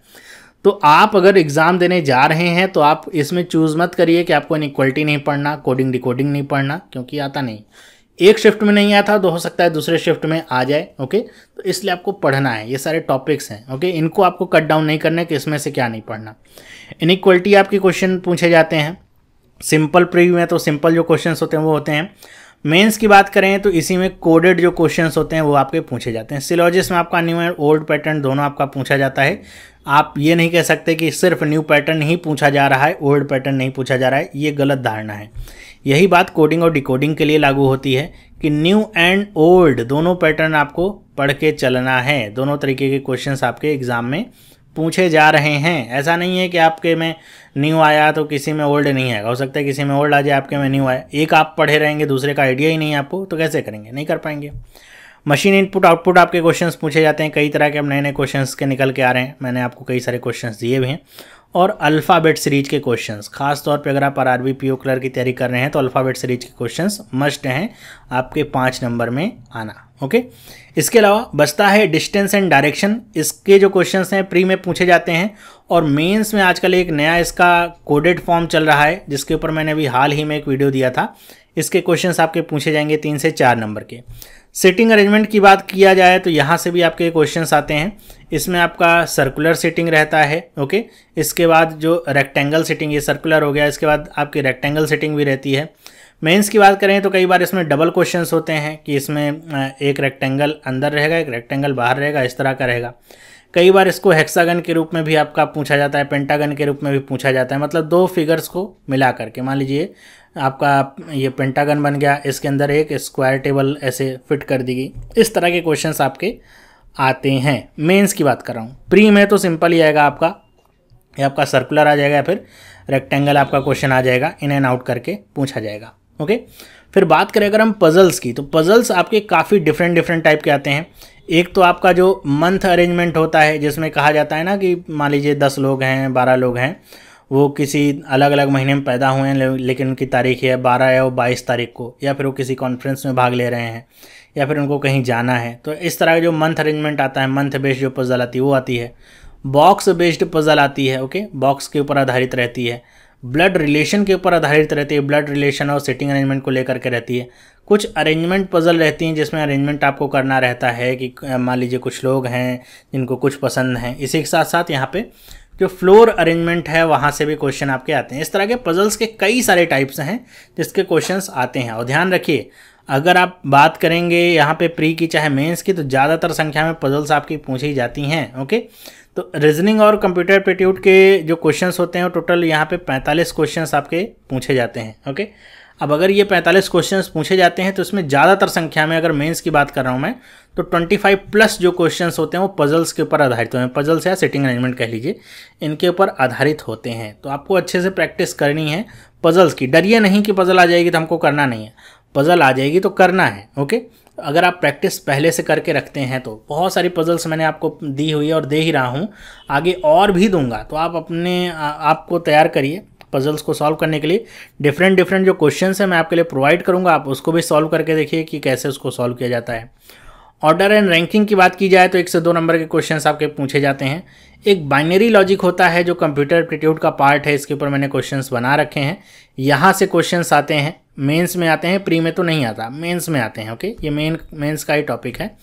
तो आप अगर एग्ज़ाम देने जा रहे हैं तो आप इसमें चूज़ मत करिए कि आपको इनिक्वलिटी नहीं पढ़ना कोडिंग डिकोडिंग नहीं पढ़ना क्योंकि आता नहीं एक शिफ्ट में नहीं आया था तो हो सकता है दूसरे शिफ्ट में आ जाए ओके तो इसलिए आपको पढ़ना है ये सारे टॉपिक्स हैं ओके इनको आपको कट डाउन नहीं करना है कि इसमें से क्या नहीं पढ़ना इनिक्वलिटी आपके क्वेश्चन पूछे जाते हैं सिंपल प्रीव्यू में तो सिंपल जो क्वेश्चन होते हैं वो होते हैं मेंस की बात करें तो इसी में कोडेड जो क्वेश्चंस होते हैं वो आपके पूछे जाते हैं सिलोजिस में आपका न्यू एंड ओल्ड पैटर्न दोनों आपका पूछा जाता है आप ये नहीं कह सकते कि सिर्फ न्यू पैटर्न ही पूछा जा रहा है ओल्ड पैटर्न नहीं पूछा जा रहा है ये गलत धारणा है यही बात कोडिंग और डिकोडिंग के लिए लागू होती है कि न्यू एंड ओल्ड दोनों पैटर्न आपको पढ़ के चलना है दोनों तरीके के क्वेश्चंस आपके एग्ज़ाम में पूछे जा रहे हैं ऐसा नहीं है कि आपके में न्यू आया तो किसी में ओल्ड नहीं आएगा हो सकता है किसी में ओल्ड आ जाए आपके में न्यू आया एक आप पढ़े रहेंगे दूसरे का आइडिया ही नहीं आपको तो कैसे करेंगे नहीं कर पाएंगे मशीन इनपुट आउटपुट आपके क्वेश्चंस पूछे जाते हैं कई तरह के अब नए नए क्वेश्चंस के निकल के आ रहे हैं मैंने आपको कई सारे क्वेश्चंस दिए भी हैं और अल्फ़ाबेट सीरीज के क्वेश्चंस खास तौर पे अगर आप R RB P O clerk की तैयारी कर रहे हैं तो अल्फ़ाबेट सीरीज के क्वेश्चंस मस्ट हैं आपके पाँच नंबर में आना ओके इसके अलावा बचता है डिस्टेंस एंड डायरेक्शन इसके जो क्वेश्चंस हैं प्री में पूछे जाते हैं और मेंस में आजकल एक नया इसका कोडेड फॉर्म चल रहा है जिसके ऊपर मैंने अभी हाल ही में एक वीडियो दिया था इसके क्वेश्चन आपके पूछे जाएंगे तीन से चार नंबर के सेटिंग अरेंजमेंट की बात किया जाए तो यहाँ से भी आपके क्वेश्चन आते हैं इसमें आपका सर्कुलर सेटिंग रहता है ओके इसके बाद जो रेक्टेंगल सेटिंग ये सर्कुलर हो गया इसके बाद आपकी रेक्टेंगल सेटिंग भी रहती है मेंस की बात करें तो कई बार इसमें डबल क्वेश्चन होते हैं कि इसमें एक रेक्टेंगल अंदर रहेगा एक रेक्टेंगल बाहर रहेगा इस तरह का रहेगा कई बार इसको हेक्सागन के रूप में भी आपका पूछा जाता है पेंटागन के रूप में भी पूछा जाता है मतलब दो फिगर्स को मिला करके मान लीजिए आपका ये पेंटागन बन गया इसके अंदर एक स्क्वायर टेबल ऐसे फिट कर दी गई इस तरह के क्वेश्चन आपके आते हैं मेंस की बात कर रहा हूँ प्री में तो सिंपल ही आएगा आपका ये आपका सर्कुलर आ जाएगा या फिर रेक्टेंगल आपका क्वेश्चन आ जाएगा इन एंड आउट करके पूछा जाएगा ओके फिर बात करें अगर हम पजल्स की तो पजल्स आपके काफ़ी डिफरेंट डिफरेंट टाइप के आते हैं एक तो आपका जो मंथ अरेंजमेंट होता है जिसमें कहा जाता है ना कि मान लीजिए दस लोग हैं बारह लोग हैं वो किसी अलग अलग महीने में पैदा हुए हैं लेकिन उनकी तारीख है बारह या बाईस तारीख को या फिर वो किसी कॉन्फ्रेंस में भाग ले रहे हैं या फिर उनको कहीं जाना है तो इस तरह का जो मंथ अरेंजमेंट आता है मंथ बेस्ड जो पजल आती है वो आती है बॉक्स बेस्ड पजल आती है ओके बॉक्स के ऊपर आधारित रहती है ब्लड रिलेशन के ऊपर आधारित रहती है ब्लड रिलेशन और सिटिंग अरेंजमेंट को लेकर के रहती है कुछ अरेंजमेंट पजल रहती हैं जिसमें अरेंजमेंट आपको करना रहता है कि मान लीजिए कुछ लोग हैं जिनको कुछ पसंद हैं इसी के साथ साथ यहाँ पे जो फ्लोर अरेंजमेंट है वहाँ से भी क्वेश्चन आपके आते हैं इस तरह के पजल्स के कई सारे टाइप्स हैं जिसके क्वेश्चंस आते हैं और ध्यान रखिए अगर आप बात करेंगे यहाँ पे प्री की चाहे मेंस की तो ज़्यादातर संख्या में पजल्स आपकी पूछी जाती हैं ओके तो रीजनिंग और कंप्यूटर एप्टीट्यूड के जो क्वेश्चन होते हैं टोटल यहाँ पर पैंतालीस क्वेश्चन आपके पूछे जाते हैं ओके अब अगर ये 45 क्वेश्चंस पूछे जाते हैं तो इसमें ज़्यादातर संख्या में अगर मेंस की बात कर रहा हूँ मैं तो 25 प्लस जो क्वेश्चंस होते हैं वो पजल्स के ऊपर आधारित होते हैं पजल्स या सिटिंग अरेंजमेंट कह लीजिए इनके ऊपर आधारित होते हैं तो आपको अच्छे से प्रैक्टिस करनी है पजल्स की डरिए नहीं कि पजल आ जाएगी तो हमको करना नहीं है पजल आ जाएगी तो करना है ओके अगर आप प्रैक्टिस पहले से करके रखते हैं तो बहुत सारी पजल्स मैंने आपको दी हुई है और दे ही रहा हूँ आगे और भी दूंगा तो आप अपने आपको तैयार करिए पजल्स को सॉल्व करने के लिए डिफरेंट डिफरेंट जो क्वेश्चन है मैं आपके लिए प्रोवाइड करूँगा आप उसको भी सॉल्व करके देखिए कि कैसे उसको सॉल्व किया जाता है ऑर्डर एंड रैंकिंग की बात की जाए तो एक से दो नंबर के क्वेश्चंस आपके पूछे जाते हैं एक बाइनरी लॉजिक होता है जो कंप्यूटर एप्टीट्यूड का पार्ट है इसके ऊपर मैंने क्वेश्चंस बना रखे हैं यहाँ से क्वेश्चंस आते हैं मेंस में आते हैं प्री में तो नहीं आता मेंस में आते हैं ओके ये मेन मेन्स का ही टॉपिक है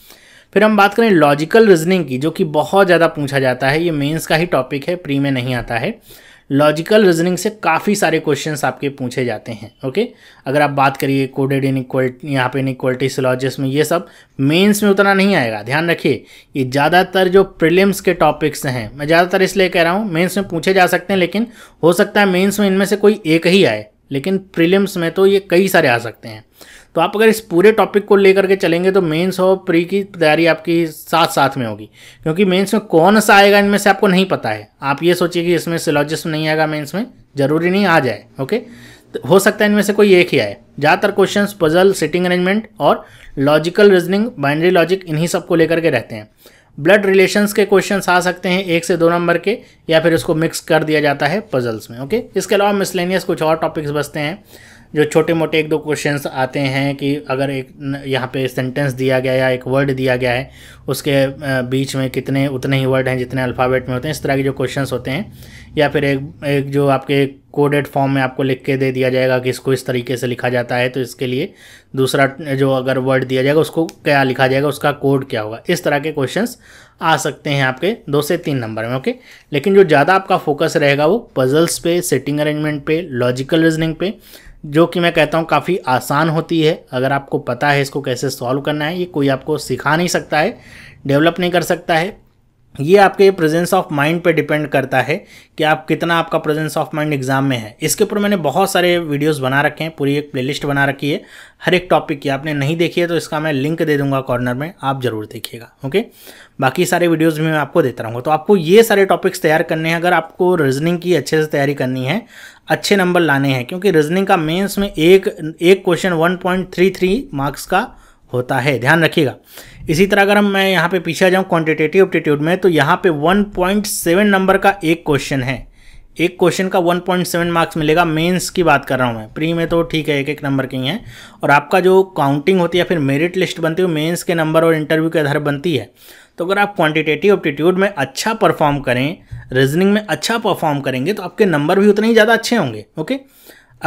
फिर हम बात करें लॉजिकल रीजनिंग की जो कि बहुत ज़्यादा पूछा जाता है ये मेन्स का ही टॉपिक है प्री में नहीं आता है लॉजिकल रीजनिंग से काफ़ी सारे क्वेश्चंस आपके पूछे जाते हैं ओके अगर आप बात करिए कोडेड इन इक्वल्टी यहाँ पे इन इक्वल्टी सिलॉजिस में ये सब मेंस में उतना नहीं आएगा ध्यान रखिए ये ज़्यादातर जो प्रिलिम्स के टॉपिक्स हैं मैं ज़्यादातर इसलिए कह रहा हूँ मेन्स में पूछे जा सकते हैं लेकिन हो सकता है मेन्स में इनमें से कोई एक ही आए लेकिन प्रिलिम्स में तो ये कई सारे आ सकते हैं तो आप अगर इस पूरे टॉपिक को लेकर के चलेंगे तो मेंस और प्री की तैयारी आपकी साथ साथ में होगी क्योंकि मेंस में कौन सा आएगा इनमें से आपको नहीं पता है आप ये सोचिए कि इसमें सिलोजिस्म नहीं आएगा मेंस में ज़रूरी नहीं आ जाए ओके तो हो सकता है इनमें से कोई एक ही आए ज़्यादातर क्वेश्चन पजल सिटिंग अरेंजमेंट और लॉजिकल रीजनिंग बाइंड्री लॉजिक इन्हीं सब को लेकर के रहते हैं ब्लड रिलेशंस के क्वेश्चन आ सकते हैं एक से दो नंबर के या फिर उसको मिक्स कर दिया जाता है पजल्स में ओके इसके अलावा मिसलेनियस कुछ और टॉपिक्स बचते हैं जो छोटे मोटे एक दो क्वेश्चन आते हैं कि अगर एक यहाँ पे सेंटेंस दिया गया या एक वर्ड दिया गया है उसके बीच में कितने उतने ही वर्ड हैं जितने अल्फ़ाबेट में होते हैं इस तरह के जो क्वेश्चन होते हैं या फिर एक एक जो आपके कोडेड फॉर्म में आपको लिख के दे दिया जाएगा कि इसको इस तरीके से लिखा जाता है तो इसके लिए दूसरा जो अगर वर्ड दिया जाएगा उसको क्या लिखा जाएगा उसका कोड क्या होगा इस तरह के क्वेश्चंस आ सकते हैं आपके दो से तीन नंबर में ओके लेकिन जो ज़्यादा आपका फोकस रहेगा वो पजल्स पे सेटिंग अरेंजमेंट पे लॉजिकल रीजनिंग पे जो कि मैं कहता हूँ काफ़ी आसान होती है अगर आपको पता है इसको कैसे सॉल्व करना है ये कोई आपको सिखा नहीं सकता है डेवलप नहीं कर सकता है ये आपके प्रेजेंस ऑफ माइंड पे डिपेंड करता है कि आप कितना आपका प्रेजेंस ऑफ माइंड एग्जाम में है इसके ऊपर मैंने बहुत सारे वीडियोस बना रखे हैं पूरी एक प्लेलिस्ट बना रखी है हर एक टॉपिक की आपने नहीं देखी है तो इसका मैं लिंक दे दूंगा कॉर्नर में आप जरूर देखिएगा ओके बाकी सारे वीडियोज़ भी मैं आपको देता रहूँगा तो आपको ये सारे टॉपिक्स तैयार करने हैं अगर आपको रीजनिंग की अच्छे से तैयारी करनी है अच्छे नंबर लाने हैं क्योंकि रीजनिंग का मेन्स में एक एक क्वेश्चन वन मार्क्स का होता है ध्यान रखिएगा इसी तरह अगर हम मैं यहाँ पे पीछे आ जाऊँ क्वान्टिटेटिव एप्टीट्यूड में तो यहाँ पे 1.7 नंबर का एक क्वेश्चन है एक क्वेश्चन का 1.7 मार्क्स मिलेगा मेंस की बात कर रहा हूँ मैं प्री में तो ठीक है एक एक नंबर के ही हैं और आपका जो काउंटिंग होती है फिर मेरिट लिस्ट बनती है मेंस के नंबर और इंटरव्यू के आधार बनती है तो अगर आप क्वांटिटेटिव एप्टीट्यूड में अच्छा परफॉर्म करें रीजनिंग में अच्छा परफॉर्म करेंगे तो आपके नंबर भी उतने ही ज़्यादा अच्छे होंगे ओके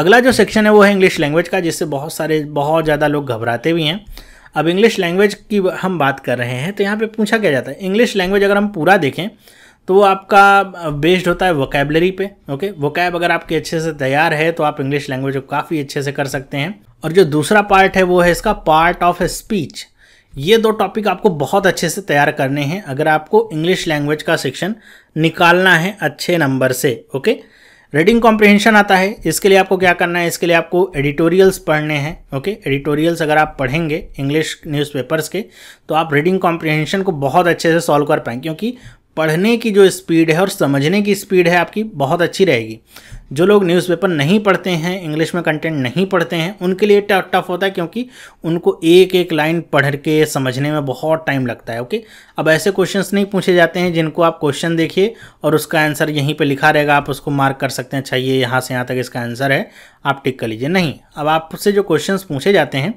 अगला जो सेक्शन है वो है इंग्लिश लैंग्वेज का जिससे बहुत सारे बहुत ज़्यादा लोग घबराते भी हैं अब इंग्लिश लैंग्वेज की हम बात कर रहे हैं तो यहाँ पे पूछा क्या जाता है इंग्लिश लैंग्वेज अगर हम पूरा देखें तो वो आपका बेस्ड होता है वोकेबलरी पे ओके वोकैब अगर आपके अच्छे से तैयार है तो आप इंग्लिश लैंग्वेज को काफ़ी अच्छे से कर सकते हैं और जो दूसरा पार्ट है वो है इसका पार्ट ऑफ स्पीच ये दो टॉपिक आपको बहुत अच्छे से तैयार करने हैं अगर आपको इंग्लिश लैंग्वेज का सेक्शन निकालना है अच्छे नंबर से ओके okay? रीडिंग कॉम्प्रिहेंशन आता है इसके लिए आपको क्या करना है इसके लिए आपको एडिटोरियल्स पढ़ने हैं ओके एडिटोरियल्स अगर आप पढ़ेंगे इंग्लिश न्यूज़पेपर्स के तो आप रीडिंग कॉम्प्रिहेंशन को बहुत अच्छे से सॉल्व कर पाएंगे क्योंकि पढ़ने की जो स्पीड है और समझने की स्पीड है आपकी बहुत अच्छी रहेगी जो लोग न्यूज़पेपर नहीं पढ़ते हैं इंग्लिश में कंटेंट नहीं पढ़ते हैं उनके लिए टफ होता है क्योंकि उनको एक एक लाइन पढ़ के समझने में बहुत टाइम लगता है ओके अब ऐसे क्वेश्चन नहीं पूछे जाते हैं जिनको आप क्वेश्चन देखिए और उसका आंसर यहीं पर लिखा रहेगा आप उसको मार्क कर सकते हैं चाहिए अच्छा, यहाँ से यहाँ तक इसका आंसर है आप टिक कर लीजिए नहीं अब आपसे जो क्वेश्चन पूछे जाते हैं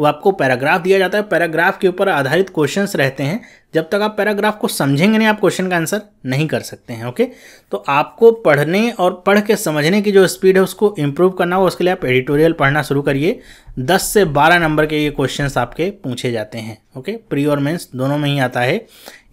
वो आपको पैराग्राफ दिया जाता है पैराग्राफ के ऊपर आधारित क्वेश्चंस रहते हैं जब तक आप पैराग्राफ को समझेंगे नहीं आप क्वेश्चन का आंसर नहीं कर सकते हैं ओके तो आपको पढ़ने और पढ़ के समझने की जो स्पीड है उसको इम्प्रूव करना हो उसके लिए आप एडिटोरियल पढ़ना शुरू करिए दस से बारह नंबर के ये क्वेश्चन आपके पूछे जाते हैं ओके प्री और मेन्स दोनों में ही आता है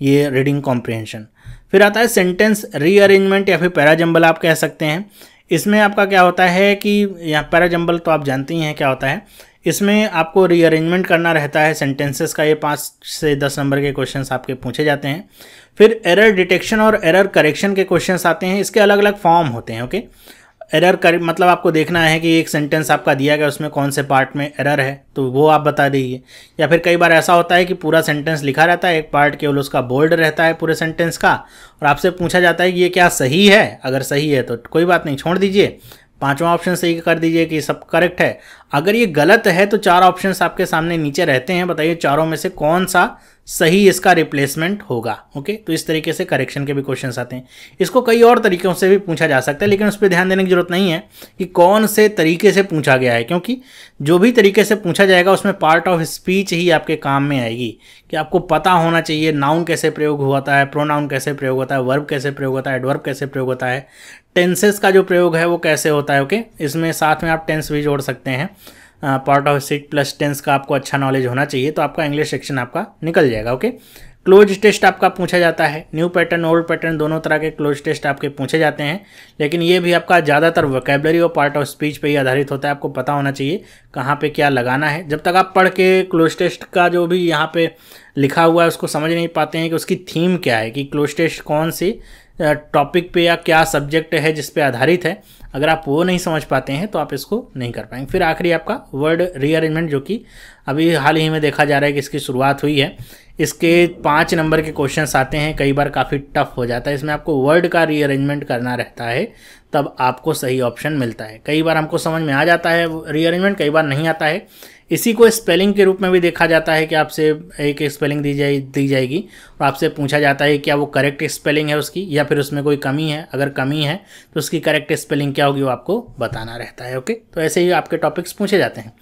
ये रीडिंग कॉम्प्रिहेंशन फिर आता है सेंटेंस रीअरेंजमेंट या फिर पैराजम्बल आप कह सकते हैं इसमें आपका क्या होता है कि यहाँ पैराजम्बल तो आप जानते ही हैं क्या होता है इसमें आपको रीअरेंजमेंट करना रहता है सेंटेंसेस का ये पाँच से दस नंबर के क्वेश्चंस आपके पूछे जाते हैं फिर एरर डिटेक्शन और एरर करेक्शन के क्वेश्चंस आते हैं इसके अलग अलग फॉर्म होते हैं ओके एरर कर मतलब आपको देखना है कि एक सेंटेंस आपका दिया गया उसमें कौन से पार्ट में एरर है तो वो आप बता दीजिए या फिर कई बार ऐसा होता है कि पूरा सेंटेंस लिखा रहता है एक पार्ट केवल उसका बोल्ड रहता है पूरे सेंटेंस का और आपसे पूछा जाता है कि ये क्या सही है अगर सही है तो कोई बात नहीं छोड़ दीजिए पांचवा ऑप्शन सही कर दीजिए कि सब करेक्ट है अगर ये गलत है तो चार ऑप्शंस आपके सामने नीचे रहते हैं बताइए चारों में से कौन सा सही इसका रिप्लेसमेंट होगा ओके तो इस तरीके से करेक्शन के भी क्वेश्चंस आते हैं इसको कई और तरीकों से भी पूछा जा सकता है लेकिन उस पर ध्यान देने की जरूरत नहीं है कि कौन से तरीके से पूछा गया है क्योंकि जो भी तरीके से पूछा जाएगा उसमें पार्ट ऑफ स्पीच ही आपके काम में आएगी कि आपको पता होना चाहिए नाउन कैसे प्रयोग होता है प्रोनाउन कैसे प्रयोग होता है वर्ब कैसे प्रयोग होता है एडवर्ब कैसे प्रयोग होता है टेंसेस का जो प्रयोग है वो कैसे होता है ओके इसमें साथ में आप टेंस भी जोड़ सकते हैं part of speech plus tense का आपको अच्छा नॉलेज होना चाहिए तो आपका इंग्लिश सेक्शन आपका निकल जाएगा ओके क्लोज टेस्ट आपका पूछा जाता है न्यू पैटर्न ओल्ड पैटर्न दोनों तरह के क्लोज टेस्ट आपके पूछे जाते हैं लेकिन ये भी आपका ज़्यादातर वोकेबलरी और पार्ट ऑफ स्पीच पे ही आधारित होता है आपको पता होना चाहिए कहाँ पे क्या लगाना है जब तक आप पढ़ के क्लोज टेस्ट का जो भी यहाँ पे लिखा हुआ है उसको समझ नहीं पाते हैं कि उसकी थीम क्या है कि क्लोज टेस्ट कौन सी टॉपिक पे या क्या सब्जेक्ट है जिस पे आधारित है अगर आप वो नहीं समझ पाते हैं तो आप इसको नहीं कर पाएंगे फिर आखिरी आपका वर्ड रीअरेंजमेंट जो कि अभी हाल ही में देखा जा रहा है कि इसकी शुरुआत हुई है इसके पाँच नंबर के क्वेश्चन आते हैं कई बार काफ़ी टफ हो जाता है इसमें आपको वर्ड का रीअरेंजमेंट करना रहता है तब आपको सही ऑप्शन मिलता है कई बार हमको समझ में आ जाता है रीअरेंजमेंट कई बार नहीं आता है इसी को स्पेलिंग के रूप में भी देखा जाता है कि आपसे एक स्पेलिंग दी जाए दी जाएगी और आपसे पूछा जाता है क्या वो करेक्ट स्पेलिंग है उसकी या फिर उसमें कोई कमी है अगर कमी है तो उसकी करेक्ट स्पेलिंग क्या होगी वो आपको बताना रहता है ओके तो ऐसे ही आपके टॉपिक्स पूछे जाते हैं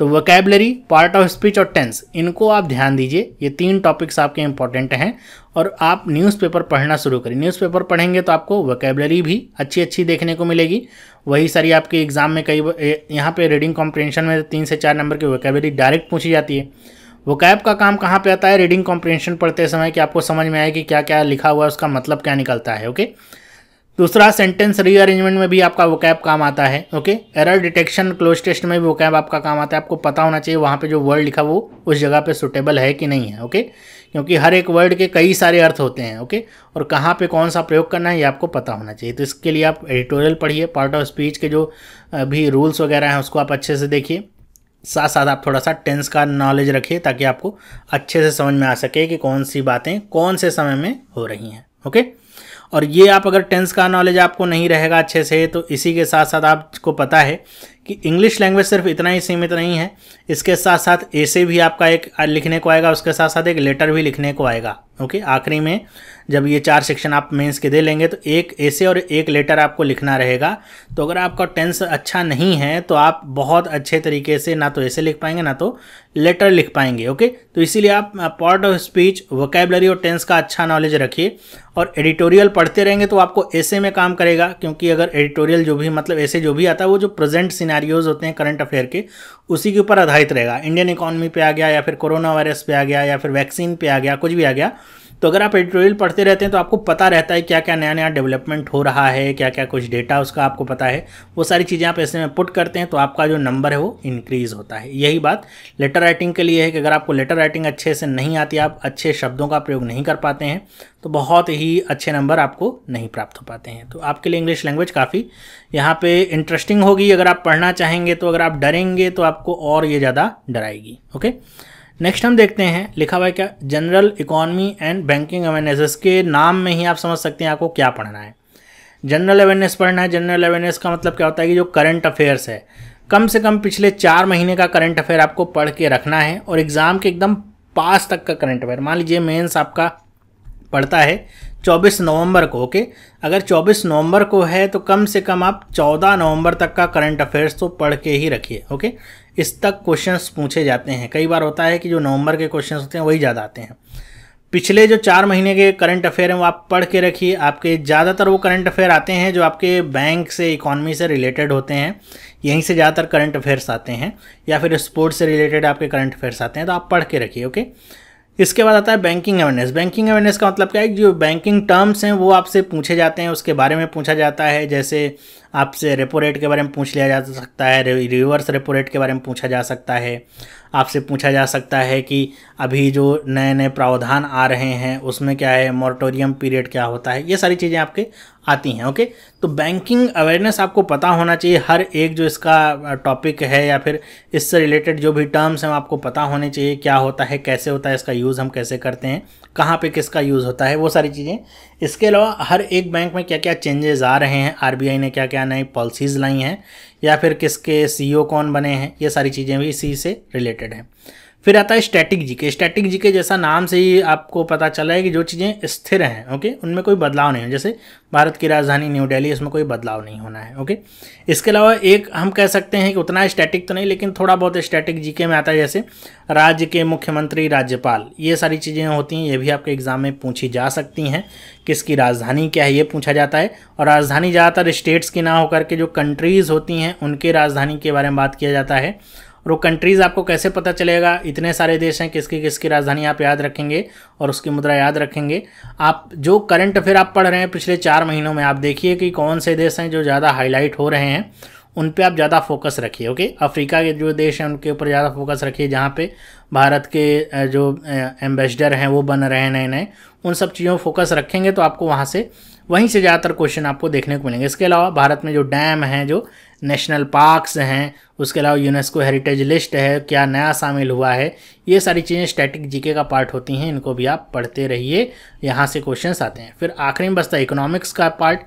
तो वोकेबलरी पार्ट ऑफ स्पीच और टेंस इनको आप ध्यान दीजिए ये तीन टॉपिक्स आपके इंपॉर्टेंट हैं और आप न्यूज़पेपर पढ़ना शुरू करें न्यूज़पेपर पढ़ेंगे तो आपको वोकेबलरी भी अच्छी अच्छी देखने को मिलेगी वही सारी आपके एग्ज़ाम में कई यहाँ पे रीडिंग कॉम्प्रेंशन में तीन से चार नंबर की वोकेबलरी डायरेक्ट पूछी जाती है वोकैब का काम कहाँ पे आता है रीडिंग कॉम्प्रेंशन पढ़ते समय कि आपको समझ में आए कि क्या क्या लिखा हुआ है उसका मतलब क्या निकलता है ओके दूसरा सेंटेंस रीअरेंजमेंट में भी आपका वोकैब काम आता है okay error detection cloze test में भी वोकैब आपका काम आता है आपको पता होना चाहिए वहाँ पे जो वर्ड लिखा वो उस जगह पे सुटेबल है कि नहीं है ओके क्योंकि हर एक वर्ड के कई सारे अर्थ होते हैं ओके और कहाँ पे कौन सा प्रयोग करना है ये आपको पता होना चाहिए तो इसके लिए आप एडिटोरियल पढ़िए पार्ट ऑफ स्पीच के जो भी रूल्स वगैरह हैं उसको आप अच्छे से देखिए साथ साथ आप थोड़ा सा टेंस का नॉलेज रखिए ताकि आपको अच्छे से समझ में आ सके कि कौन सी बातें कौन से समय में हो रही हैं ओके और ये आप अगर टेंस का नॉलेज आपको नहीं रहेगा अच्छे से तो इसी के साथ साथ आपको पता है कि इंग्लिश लैंग्वेज सिर्फ इतना ही सीमित नहीं है इसके साथ साथ ऐसे भी आपका एक लिखने को आएगा उसके साथ साथ एक लेटर भी लिखने को आएगा ओके आखिरी में जब ये चार सेक्शन आप मेंस के दे लेंगे तो एक ऐसे और एक लेटर आपको लिखना रहेगा तो अगर आपका टेंस अच्छा नहीं है तो आप बहुत अच्छे तरीके से ना तो ऐसे लिख पाएंगे ना तो लेटर लिख पाएंगे ओके तो इसीलिए आप पार्ट ऑफ स्पीच वोकेबलरी और टेंस का अच्छा नॉलेज रखिए और एडिटोरियल पढ़ते रहेंगे तो आपको ऐसे में काम करेगा क्योंकि अगर एडिटोरियल जो भी मतलब ऐसे जो भी आता है वो जो प्रेजेंट सिनारी सिनेरियोज होते हैं करंट अफेयर के उसी के ऊपर आधारित रहेगा इंडियन इकोनॉमी पे आ गया या फिर कोरोना वायरस पे आ गया या फिर वैक्सीन पे आ गया कुछ भी आ गया तो अगर आप एडिटोरियल पढ़ते रहते हैं तो आपको पता रहता है क्या क्या नया नया डेवलपमेंट हो रहा है क्या क्या कुछ डेटा उसका आपको पता है वो सारी चीज़ें आप ऐसे में पुट करते हैं तो आपका जो नंबर है वो इंक्रीज़ होता है यही बात लेटर राइटिंग के लिए है कि अगर आपको लेटर राइटिंग अच्छे से नहीं आती आप अच्छे शब्दों का प्रयोग नहीं कर पाते हैं तो बहुत ही अच्छे नंबर आपको नहीं प्राप्त हो पाते हैं तो आपके लिए इंग्लिश लैंग्वेज काफ़ी यहाँ पे इंटरेस्टिंग होगी अगर आप पढ़ना चाहेंगे तो अगर आप डरेंगे तो आपको और ये ज़्यादा डराएगी ओके नेक्स्ट हम देखते हैं लिखा हुआ है क्या general economy and banking awareness के नाम में ही आप समझ सकते हैं आपको क्या पढ़ना है जनरल अवेयरनेस पढ़ना है जनरल अवेयरनेस का मतलब क्या होता है कि जो करंट अफेयर्स है कम से कम पिछले चार महीने का करंट अफेयर आपको पढ़ के रखना है और एग्ज़ाम के एकदम पास तक का करंट अफेयर मान लीजिए मेन्स आपका पढ़ता है 24 नवंबर को ओके अगर 24 नवंबर को है तो कम से कम आप 14 नवंबर तक का करंट अफेयर्स तो पढ़ के ही रखिए ओके इस तक क्वेश्चंस पूछे जाते हैं कई बार होता है कि जो नवंबर के क्वेश्चंस होते हैं वही ज़्यादा आते हैं पिछले जो चार महीने के करंट अफेयर हैं वो आप पढ़ के रखिए आपके ज़्यादातर वो करंट अफेयर आते हैं जो आपके बैंक से इकोनॉमी से रिलेटेड होते हैं यहीं से ज़्यादातर करंट अफेयर्स आते हैं या फिर स्पोर्ट्स से रिलेटेड आपके करंट अफेयर्स आते हैं तो आप पढ़ के रखिए ओके okay? इसके बाद आता है बैंकिंग अवेयरनेस बैंकिंग अवेयरनेस का मतलब क्या है जो बैंकिंग टर्म्स हैं वो आपसे पूछे जाते हैं उसके बारे में पूछा जाता है जैसे आपसे रेपो रेट के बारे में पूछ लिया जा सकता है रिवर्स रेपो रेट के बारे में पूछा जा सकता है आपसे पूछा जा सकता है कि अभी जो नए नए प्रावधान आ रहे हैं उसमें क्या है मॉरटोरियम पीरियड क्या होता है ये सारी चीज़ें आपके आती हैं ओके तो बैंकिंग अवेयरनेस आपको पता होना चाहिए हर एक जो इसका टॉपिक है या फिर इससे रिलेटेड जो भी टर्म्स हैं आपको पता होने चाहिए क्या होता है कैसे होता है इसका यूज़ हम कैसे करते हैं कहाँ पे किसका यूज़ होता है वो सारी चीज़ें इसके अलावा हर एक बैंक में क्या क्या चेंजेस आ रहे हैं आर ने क्या क्या नई पॉलिसीज़ लाई हैं या फिर किसके सीईओ e कौन बने हैं ये सारी चीज़ें भी इसी से रिलेटेड हैं फिर आता है स्टैटिक जीके स्टैटिक जीके जैसा नाम से ही आपको पता चला है कि जो चीज़ें स्थिर हैं ओके उनमें कोई बदलाव नहीं है जैसे भारत की राजधानी न्यू दिल्ली इसमें कोई बदलाव नहीं होना है ओके इसके अलावा एक हम कह सकते हैं कि उतना स्टैटिक तो नहीं लेकिन थोड़ा बहुत स्टैटिक जीके में आता है जैसे राज्य के मुख्यमंत्री राज्यपाल ये सारी चीज़ें होती हैं ये भी आपके एग्ज़ाम में पूछी जा सकती हैं किसकी राजधानी क्या है ये पूछा जाता है और राजधानी ज़्यादातर स्टेट्स की ना होकर के जो कंट्रीज़ होती हैं उनके राजधानी के बारे में बात किया जाता है और वो कंट्रीज़ आपको कैसे पता चलेगा इतने सारे देश हैं किसकी किसकी राजधानी आप याद रखेंगे और उसकी मुद्रा याद रखेंगे आप जो करंट अफेयर आप पढ़ रहे हैं पिछले चार महीनों में आप देखिए कि कौन से देश हैं जो ज़्यादा हाईलाइट हो रहे हैं उन पे आप ज़्यादा फोकस रखिए ओके अफ्रीका के जो देश हैं उनके ऊपर ज़्यादा फोकस रखिए जहाँ पे भारत के जो एम्बेसडर हैं वो बन रहे हैं नए नए उन सब चीज़ों फोकस रखेंगे तो आपको वहाँ से वहीं से ज़्यादातर क्वेश्चन आपको देखने को मिलेंगे इसके अलावा भारत में जो डैम हैं जो नेशनल पार्क्स हैं उसके अलावा यूनेस्को हेरिटेज लिस्ट है क्या नया शामिल हुआ है ये सारी चीज़ें स्टैटिक जीके का पार्ट होती हैं इनको भी आप पढ़ते रहिए यहाँ से क्वेश्चंस आते हैं फिर आखिरी में बसता है इकोनॉमिक्स का पार्ट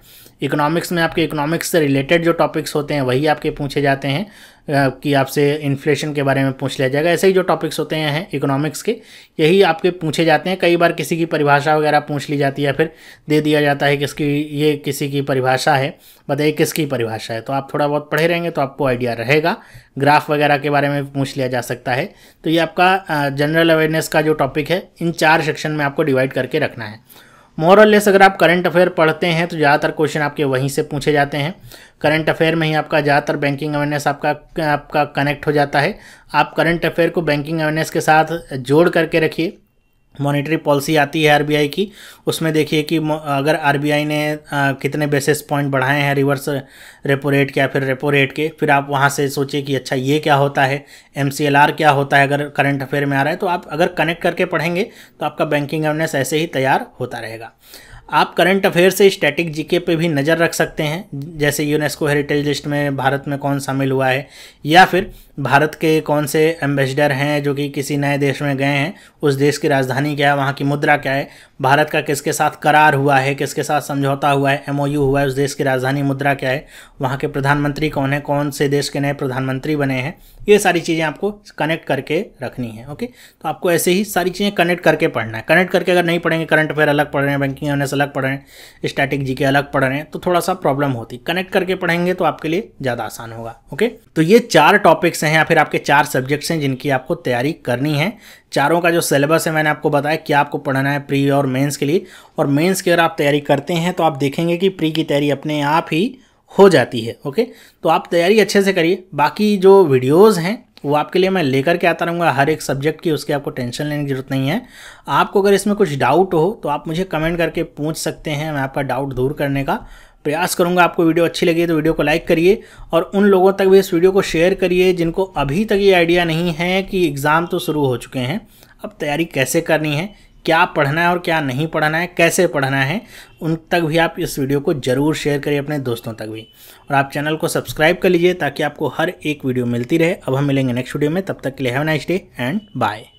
इकोनॉमिक्स में आपके इकोनॉमिक्स से रिलेटेड जो टॉपिक्स होते हैं वही आपके पूछे जाते हैं कि आपसे इन्फ्लेशन के बारे में पूछ लिया जाएगा ऐसे ही जो टॉपिक्स होते हैं इकोनॉमिक्स के यही आपके पूछे जाते हैं कई बार किसी की परिभाषा वगैरह पूछ ली जाती है फिर दे दिया जाता है किसकी ये किसी की परिभाषा है बताइए किसकी परिभाषा है तो आप थोड़ा बहुत पढ़े रहेंगे तो आपको आइडिया रहेगा ग्राफ वगैरह के बारे में पूछ लिया जा सकता है तो ये आपका जनरल अवेयरनेस का जो टॉपिक है इन चार सेक्शन में आपको डिवाइड करके रखना है मोरलेस अगर आप करंट अफेयर पढ़ते हैं तो ज़्यादातर क्वेश्चन आपके वहीं से पूछे जाते हैं करंट अफेयर में ही आपका ज़्यादातर बैंकिंग अवेयरनेस आपका आपका कनेक्ट हो जाता है आप करंट अफेयर को बैंकिंग अवेयरनेस के साथ जोड़ करके रखिए मॉनेटरी पॉलिसी आती है आरबीआई की उसमें देखिए कि अगर आरबीआई ने आ, कितने बेसिस पॉइंट बढ़ाए हैं रिवर्स रेपो रेट के या फिर रेपो रेट के फिर आप वहाँ से सोचिए कि अच्छा ये क्या होता है एमसीएलआर क्या होता है अगर करंट अफेयर में आ रहा है तो आप अगर कनेक्ट करके पढ़ेंगे तो आपका बैंकिंग अवेयरनेस ऐसे ही तैयार होता रहेगा आप करंट अफेयर से स्टैटिक जीके पे भी नज़र रख सकते हैं जैसे यूनेस्को हेरिटेज लिस्ट में भारत में कौन शामिल हुआ है या फिर भारत के कौन से एम्बेसडर हैं जो कि किसी नए देश में गए हैं उस देश की राजधानी क्या है वहाँ की मुद्रा क्या है भारत का किसके साथ करार हुआ है किसके साथ समझौता हुआ है एम हुआ है उस देश की राजधानी मुद्रा क्या है वहाँ के प्रधानमंत्री कौन है कौन से देश के नए प्रधानमंत्री बने हैं ये सारी चीज़ें आपको कनेक्ट करके रखनी है ओके तो आपको ऐसे ही सारी चीज़ें कनेक्ट करके पढ़ना है कनेक्ट करके अगर नहीं पढ़ेंगे करंट अफेयर अलग पढ़ रहे हैं बैंकिंग अवेयरनेस अलग अलग पढ़ रहे हैं स्टैटिक जी के अलग पढ़ रहे हैं तो थोड़ा सा प्रॉब्लम होती कनेक्ट करके पढ़ेंगे तो आपके लिए ज़्यादा आसान होगा ओके तो ये चार टॉपिक्स हैं या फिर आपके चार सब्जेक्ट्स हैं जिनकी आपको तैयारी करनी है चारों का जो सिलेबस है मैंने आपको बताया क्या आपको पढ़ना है प्री और मेन्स के लिए और मेन्स की अगर आप तैयारी करते हैं तो आप देखेंगे कि प्री की तैयारी अपने आप ही हो जाती है ओके तो आप तैयारी अच्छे से करिए बाकी जो वीडियोज़ हैं वो आपके लिए मैं लेकर के आता रहूँगा हर एक सब्जेक्ट की उसकी आपको टेंशन लेने की ज़रूरत नहीं है आपको अगर इसमें कुछ डाउट हो तो आप मुझे कमेंट करके पूछ सकते हैं मैं आपका डाउट दूर करने का प्रयास करूंगा आपको वीडियो अच्छी लगी तो वीडियो को लाइक करिए और उन लोगों तक भी इस वीडियो को शेयर करिए जिनको अभी तक ये आइडिया नहीं है कि एग्ज़ाम तो शुरू हो चुके हैं अब तैयारी कैसे करनी है क्या पढ़ना है और क्या नहीं पढ़ना है कैसे पढ़ना है उन तक भी आप इस वीडियो को ज़रूर शेयर करिए अपने दोस्तों तक भी और आप चैनल को सब्सक्राइब कर लीजिए ताकि आपको हर एक वीडियो मिलती रहे अब हम मिलेंगे नेक्स्ट वीडियो में तब तक के लिए have nice day and bye